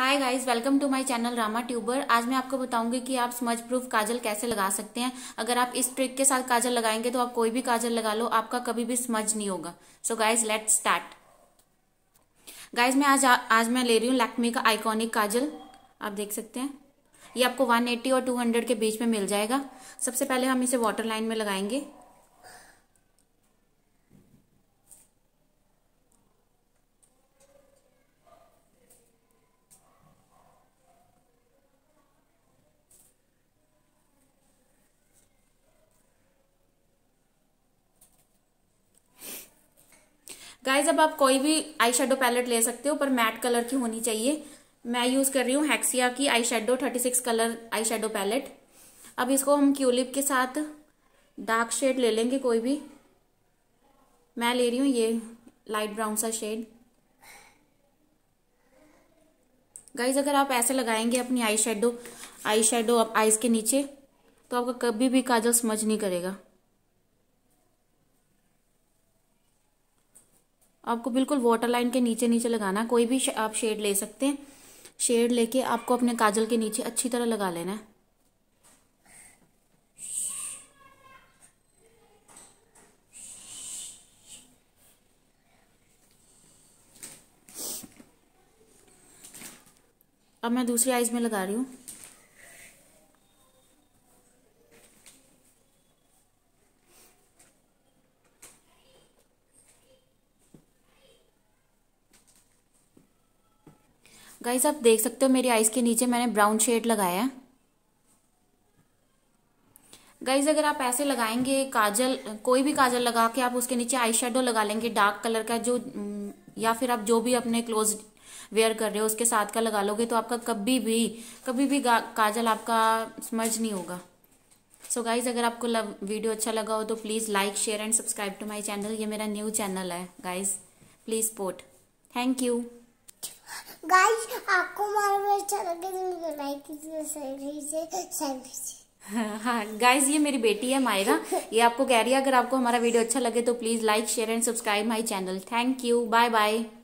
hi guys welcome to my channel Rama tuber आज मैं आपको बताऊंगी कि आप स्मज प्रूफ काजल कैसे लगा सकते हैं अगर आप इस ट्रिक के साथ काजल लगाएंगे तो आप कोई भी काजल लगा लो आपका कभी भी स्मज नहीं होगा so guys let's start guys मैं आज आज मैं ले रही हूँ लैक्मी का आइकॉनिक काजल आप देख सकते हैं ये आपको वन और टू के बीच में मिल जाएगा सबसे पहले हम इसे वाटर लाइन में लगाएंगे गाइज अब आप कोई भी आई शेडो पैलेट ले सकते हो पर मैट कलर की होनी चाहिए मैं यूज़ कर रही हूँ हैक्सिया की eye shadow thirty six colour eye shadow palette अब इसको हम क्यूलिप के साथ डार्क शेड ले लेंगे कोई भी मैं ले रही हूँ ये लाइट ब्राउन सा शेड गाइज अगर आप ऐसे लगाएंगे अपनी आई शेडो आई शेडो आप आइज़ के नीचे तो आपका कभी भी काजल समझ नहीं करेगा आपको बिल्कुल वाटर लाइन के नीचे नीचे लगाना कोई भी आप शेड ले सकते हैं शेड लेके आपको अपने काजल के नीचे अच्छी तरह लगा लेना है अब मैं दूसरी आइज़ में लगा रही हूँ गाइज आप देख सकते हो मेरी आइज़ के नीचे मैंने ब्राउन शेड लगाया है गाइज अगर आप ऐसे लगाएंगे काजल कोई भी काजल लगा के आप उसके नीचे आई शेडो लगा लेंगे डार्क कलर का जो या फिर आप जो भी अपने क्लोज वेयर कर रहे हो उसके साथ का लगा लोगे तो आपका कभी भी कभी भी काजल आपका स्मर्ज नहीं होगा सो so गाइज अगर आपको लव वीडियो अच्छा लगा हो तो please like share and subscribe to my channel ये मेरा न्यू चैनल है guys please support thank you guys आपको हमारा वीडियो अच्छा लगे तो लाइक कीजिए शेयर कीजिए शेयर कीजिए हाँ गाइज ये मेरी बेटी है मायरा ये आपको कह रही है अगर आपको हमारा वीडियो अच्छा लगे तो please like share and subscribe my channel thank you bye bye